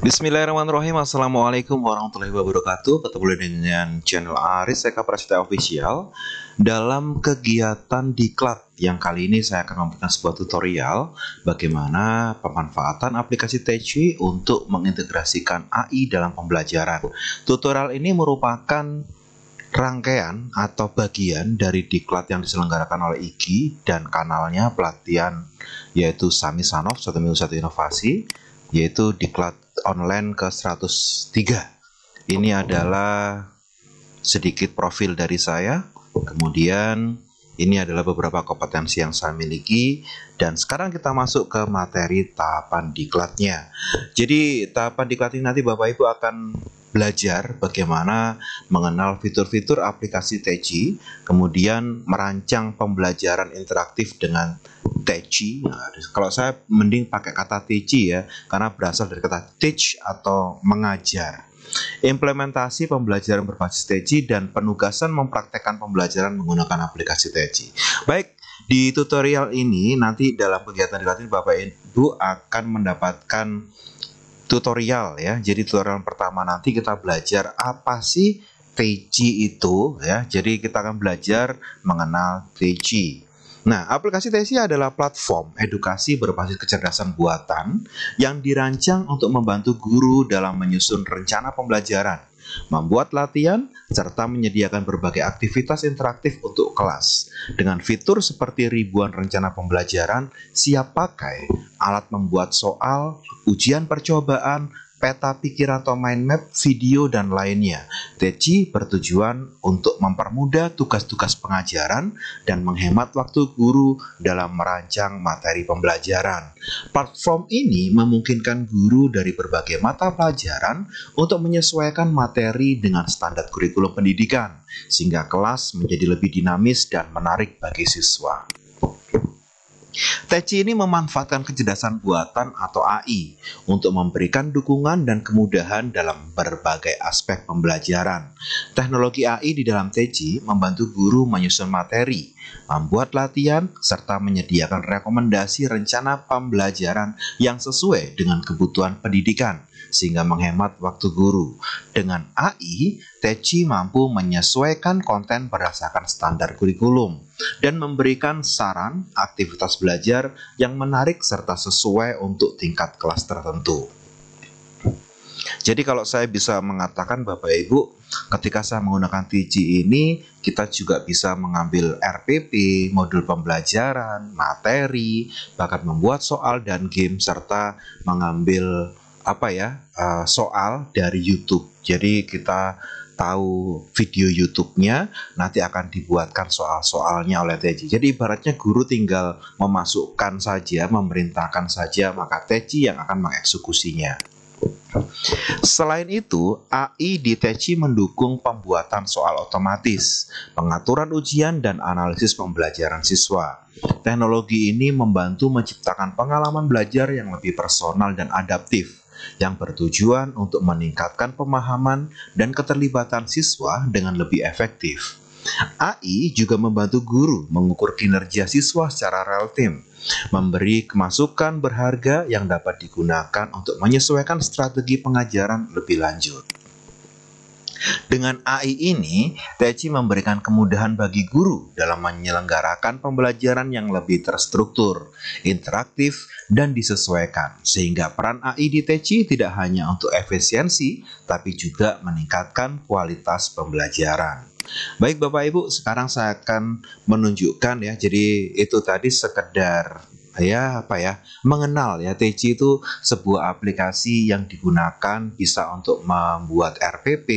Bismillahirrahmanirrahim Assalamualaikum warahmatullahi wabarakatuh Ketemu dengan channel Aris Eka Prasita Official Dalam kegiatan diklat Yang kali ini saya akan memberikan sebuah tutorial Bagaimana pemanfaatan aplikasi Techi Untuk mengintegrasikan AI dalam pembelajaran Tutorial ini merupakan rangkaian atau bagian dari diklat yang diselenggarakan oleh IKI dan kanalnya pelatihan yaitu Sami Sanov satu minggu satu inovasi yaitu diklat online ke 103. Ini adalah sedikit profil dari saya. Kemudian ini adalah beberapa kompetensi yang saya miliki dan sekarang kita masuk ke materi tahapan diklatnya. Jadi tahapan diklat ini nanti Bapak Ibu akan belajar bagaimana mengenal fitur-fitur aplikasi TG, kemudian merancang pembelajaran interaktif dengan TG. Nah, kalau saya mending pakai kata TG ya, karena berasal dari kata teach atau mengajar implementasi pembelajaran berbasis TECI dan penugasan mempraktekkan pembelajaran menggunakan aplikasi TECI. Baik, di tutorial ini nanti dalam kegiatan dilatih Bapak Ibu akan mendapatkan tutorial ya. Jadi tutorial pertama nanti kita belajar apa sih TECI itu ya. Jadi kita akan belajar mengenal TECI. Nah, aplikasi Tesia adalah platform edukasi berbasis kecerdasan buatan yang dirancang untuk membantu guru dalam menyusun rencana pembelajaran, membuat latihan, serta menyediakan berbagai aktivitas interaktif untuk kelas dengan fitur seperti ribuan rencana pembelajaran siap pakai, alat membuat soal, ujian percobaan, peta pikiran atau mind map, video, dan lainnya. TECI bertujuan untuk mempermudah tugas-tugas pengajaran dan menghemat waktu guru dalam merancang materi pembelajaran. Platform ini memungkinkan guru dari berbagai mata pelajaran untuk menyesuaikan materi dengan standar kurikulum pendidikan, sehingga kelas menjadi lebih dinamis dan menarik bagi siswa. Teci ini memanfaatkan kecerdasan buatan atau AI untuk memberikan dukungan dan kemudahan dalam berbagai aspek pembelajaran. Teknologi AI di dalam Teci membantu guru menyusun materi, membuat latihan, serta menyediakan rekomendasi rencana pembelajaran yang sesuai dengan kebutuhan pendidikan sehingga menghemat waktu guru. Dengan AI, Teci mampu menyesuaikan konten berdasarkan standar kurikulum dan memberikan saran aktivitas belajar yang menarik serta sesuai untuk tingkat kelas tertentu. Jadi kalau saya bisa mengatakan Bapak Ibu, ketika saya menggunakan TG ini, kita juga bisa mengambil RPP, modul pembelajaran, materi, bahkan membuat soal dan game serta mengambil apa ya uh, soal dari YouTube. Jadi kita tahu video YouTube-nya nanti akan dibuatkan soal-soalnya oleh Teji. Jadi ibaratnya guru tinggal memasukkan saja, memerintahkan saja, maka Teji yang akan mengeksekusinya. Selain itu, AI di TECI mendukung pembuatan soal otomatis, pengaturan ujian, dan analisis pembelajaran siswa. Teknologi ini membantu menciptakan pengalaman belajar yang lebih personal dan adaptif, yang bertujuan untuk meningkatkan pemahaman dan keterlibatan siswa dengan lebih efektif. AI juga membantu guru mengukur kinerja siswa secara real time, memberi kemasukan berharga yang dapat digunakan untuk menyesuaikan strategi pengajaran lebih lanjut. Dengan AI ini, Teci memberikan kemudahan bagi guru dalam menyelenggarakan pembelajaran yang lebih terstruktur, interaktif, dan disesuaikan, sehingga peran AI di Teci tidak hanya untuk efisiensi, tapi juga meningkatkan kualitas pembelajaran. Baik Bapak Ibu, sekarang saya akan menunjukkan ya. Jadi itu tadi sekedar ya apa ya mengenal ya TC itu sebuah aplikasi yang digunakan bisa untuk membuat RPP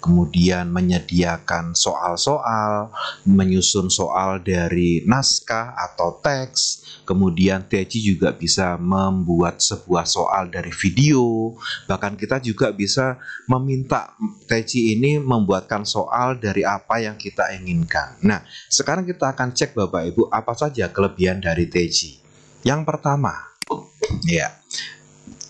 kemudian menyediakan soal-soal menyusun soal dari naskah atau teks kemudian TC juga bisa membuat sebuah soal dari video bahkan kita juga bisa meminta TC ini membuatkan soal dari apa yang kita inginkan nah sekarang kita akan cek Bapak Ibu apa saja kelebihan dari TC yang pertama, ya.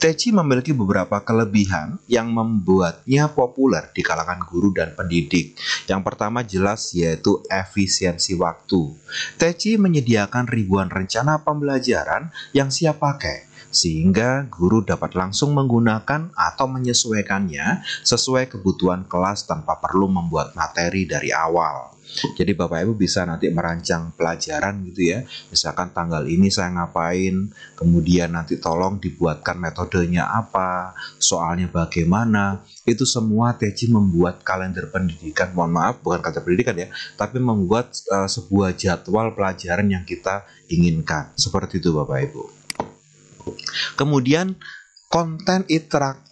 Teci memiliki beberapa kelebihan yang membuatnya populer di kalangan guru dan pendidik. Yang pertama jelas yaitu efisiensi waktu. Teci menyediakan ribuan rencana pembelajaran yang siap pakai, sehingga guru dapat langsung menggunakan atau menyesuaikannya sesuai kebutuhan kelas tanpa perlu membuat materi dari awal. Jadi Bapak Ibu bisa nanti merancang pelajaran gitu ya. Misalkan tanggal ini saya ngapain, kemudian nanti tolong dibuatkan metodenya apa, soalnya bagaimana. Itu semua Teji membuat kalender pendidikan, mohon maaf bukan kalender pendidikan ya, tapi membuat uh, sebuah jadwal pelajaran yang kita inginkan. Seperti itu Bapak Ibu. Kemudian konten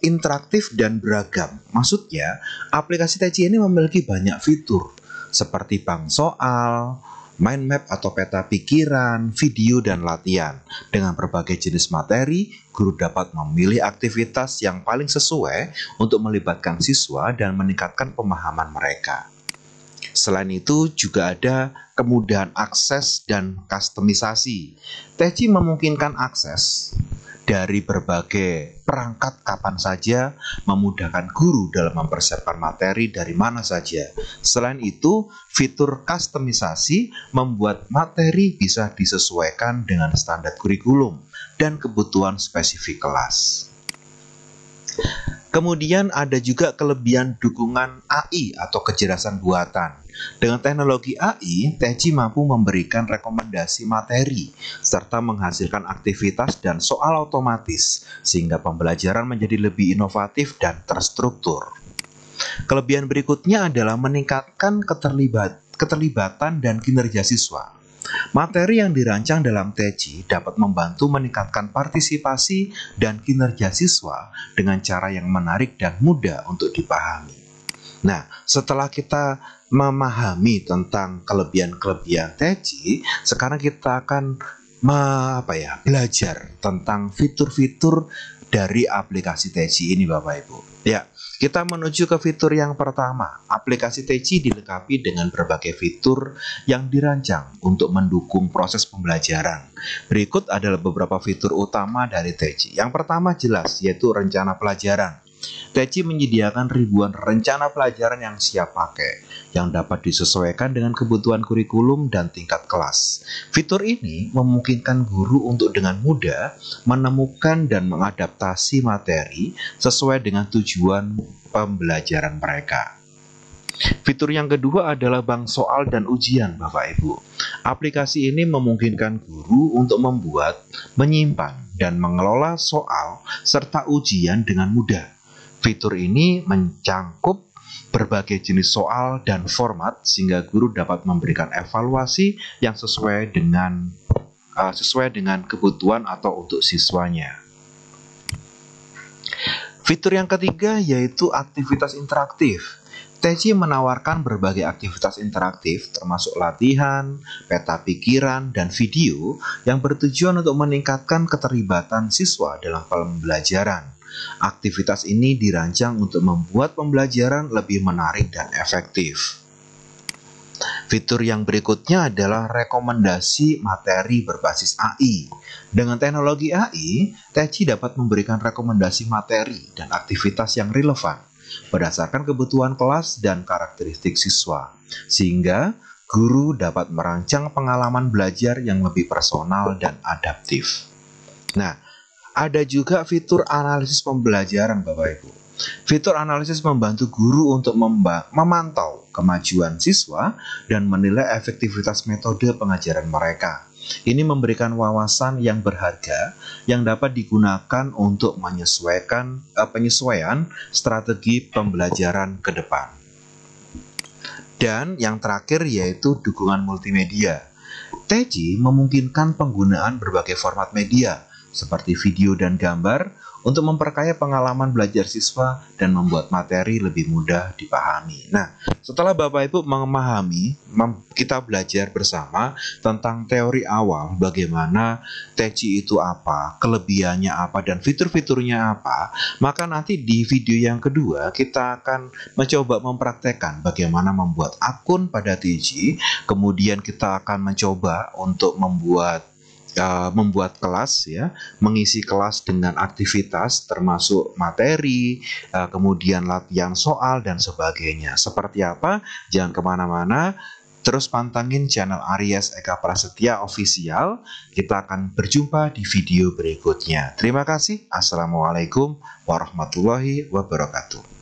interaktif dan beragam. Maksudnya, aplikasi TC ini memiliki banyak fitur seperti bank soal, mind map atau peta pikiran, video, dan latihan. Dengan berbagai jenis materi, guru dapat memilih aktivitas yang paling sesuai untuk melibatkan siswa dan meningkatkan pemahaman mereka. Selain itu juga ada kemudahan akses dan kustomisasi. Teji memungkinkan akses dari berbagai perangkat kapan saja memudahkan guru dalam mempersiapkan materi dari mana saja. Selain itu, fitur kustomisasi membuat materi bisa disesuaikan dengan standar kurikulum dan kebutuhan spesifik kelas. Kemudian ada juga kelebihan dukungan AI atau kecerdasan buatan. Dengan teknologi AI, Teji mampu memberikan rekomendasi materi serta menghasilkan aktivitas dan soal otomatis sehingga pembelajaran menjadi lebih inovatif dan terstruktur. Kelebihan berikutnya adalah meningkatkan keterlibat, keterlibatan dan kinerja siswa. Materi yang dirancang dalam TC e dapat membantu meningkatkan partisipasi dan kinerja siswa dengan cara yang menarik dan mudah untuk dipahami. Nah, setelah kita memahami tentang kelebihan-kelebihan TC, e sekarang kita akan apa ya belajar tentang fitur-fitur dari aplikasi TC ini Bapak Ibu. Ya, kita menuju ke fitur yang pertama. Aplikasi TC dilengkapi dengan berbagai fitur yang dirancang untuk mendukung proses pembelajaran. Berikut adalah beberapa fitur utama dari TC. Yang pertama jelas yaitu rencana pelajaran. Teci menyediakan ribuan rencana pelajaran yang siap pakai, yang dapat disesuaikan dengan kebutuhan kurikulum dan tingkat kelas. Fitur ini memungkinkan guru untuk dengan mudah menemukan dan mengadaptasi materi sesuai dengan tujuan pembelajaran mereka. Fitur yang kedua adalah bank soal dan ujian, Bapak Ibu. Aplikasi ini memungkinkan guru untuk membuat, menyimpan, dan mengelola soal serta ujian dengan mudah. Fitur ini mencangkup berbagai jenis soal dan format sehingga guru dapat memberikan evaluasi yang sesuai dengan uh, sesuai dengan kebutuhan atau untuk siswanya. Fitur yang ketiga yaitu aktivitas interaktif. TC menawarkan berbagai aktivitas interaktif termasuk latihan, peta pikiran, dan video yang bertujuan untuk meningkatkan keterlibatan siswa dalam pembelajaran. Aktivitas ini dirancang untuk membuat pembelajaran lebih menarik dan efektif. Fitur yang berikutnya adalah rekomendasi materi berbasis AI. Dengan teknologi AI, Teci dapat memberikan rekomendasi materi dan aktivitas yang relevan berdasarkan kebutuhan kelas dan karakteristik siswa, sehingga guru dapat merancang pengalaman belajar yang lebih personal dan adaptif. Nah, ada juga fitur analisis pembelajaran Bapak Ibu. Fitur analisis membantu guru untuk memantau kemajuan siswa dan menilai efektivitas metode pengajaran mereka. Ini memberikan wawasan yang berharga yang dapat digunakan untuk menyesuaikan eh, penyesuaian strategi pembelajaran ke depan. Dan yang terakhir yaitu dukungan multimedia. Teji memungkinkan penggunaan berbagai format media, seperti video dan gambar, untuk memperkaya pengalaman belajar siswa dan membuat materi lebih mudah dipahami. Nah, setelah Bapak Ibu memahami, kita belajar bersama tentang teori awal bagaimana teci itu apa, kelebihannya apa, dan fitur-fiturnya apa, maka nanti di video yang kedua kita akan mencoba mempraktekkan bagaimana membuat akun pada teci, kemudian kita akan mencoba untuk membuat membuat kelas ya, mengisi kelas dengan aktivitas termasuk materi, uh, kemudian latihan soal dan sebagainya. Seperti apa? Jangan kemana-mana. Terus pantangin channel Aries Eka Prasetya Official. Kita akan berjumpa di video berikutnya. Terima kasih. Assalamualaikum warahmatullahi wabarakatuh.